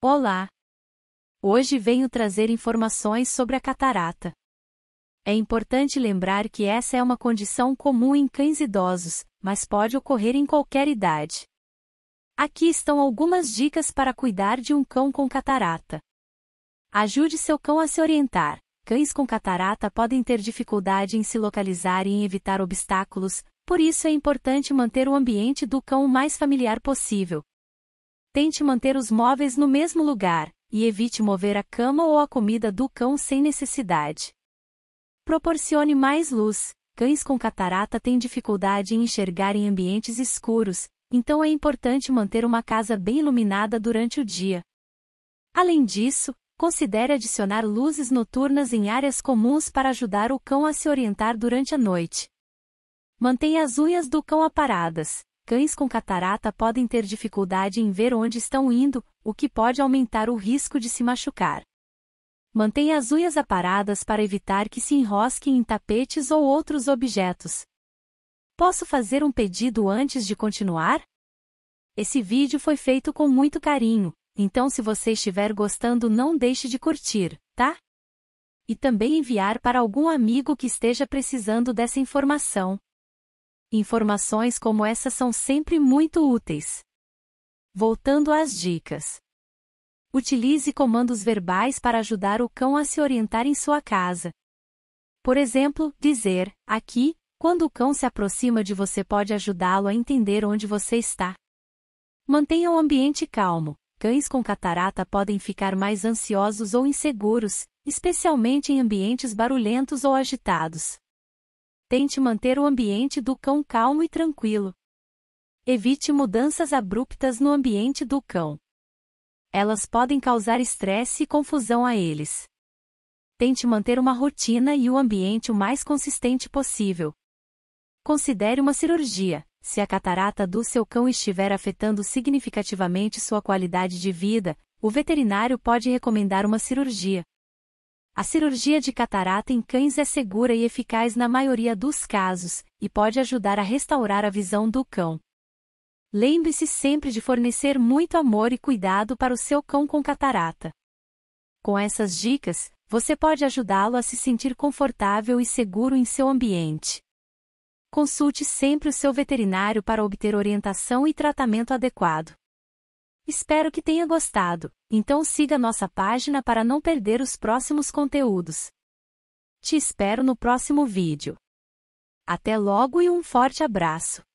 Olá! Hoje venho trazer informações sobre a catarata. É importante lembrar que essa é uma condição comum em cães idosos, mas pode ocorrer em qualquer idade. Aqui estão algumas dicas para cuidar de um cão com catarata. Ajude seu cão a se orientar. Cães com catarata podem ter dificuldade em se localizar e em evitar obstáculos, por isso é importante manter o ambiente do cão o mais familiar possível, Tente manter os móveis no mesmo lugar, e evite mover a cama ou a comida do cão sem necessidade. Proporcione mais luz. Cães com catarata têm dificuldade em enxergar em ambientes escuros, então é importante manter uma casa bem iluminada durante o dia. Além disso, considere adicionar luzes noturnas em áreas comuns para ajudar o cão a se orientar durante a noite. Mantenha as unhas do cão aparadas cães com catarata podem ter dificuldade em ver onde estão indo, o que pode aumentar o risco de se machucar. Mantenha as unhas aparadas para evitar que se enrosquem em tapetes ou outros objetos. Posso fazer um pedido antes de continuar? Esse vídeo foi feito com muito carinho, então se você estiver gostando não deixe de curtir, tá? E também enviar para algum amigo que esteja precisando dessa informação. Informações como essa são sempre muito úteis. Voltando às dicas. Utilize comandos verbais para ajudar o cão a se orientar em sua casa. Por exemplo, dizer: Aqui, quando o cão se aproxima de você, pode ajudá-lo a entender onde você está. Mantenha o ambiente calmo. Cães com catarata podem ficar mais ansiosos ou inseguros, especialmente em ambientes barulhentos ou agitados. Tente manter o ambiente do cão calmo e tranquilo. Evite mudanças abruptas no ambiente do cão. Elas podem causar estresse e confusão a eles. Tente manter uma rotina e o ambiente o mais consistente possível. Considere uma cirurgia. Se a catarata do seu cão estiver afetando significativamente sua qualidade de vida, o veterinário pode recomendar uma cirurgia. A cirurgia de catarata em cães é segura e eficaz na maioria dos casos, e pode ajudar a restaurar a visão do cão. Lembre-se sempre de fornecer muito amor e cuidado para o seu cão com catarata. Com essas dicas, você pode ajudá-lo a se sentir confortável e seguro em seu ambiente. Consulte sempre o seu veterinário para obter orientação e tratamento adequado. Espero que tenha gostado, então siga nossa página para não perder os próximos conteúdos. Te espero no próximo vídeo. Até logo e um forte abraço!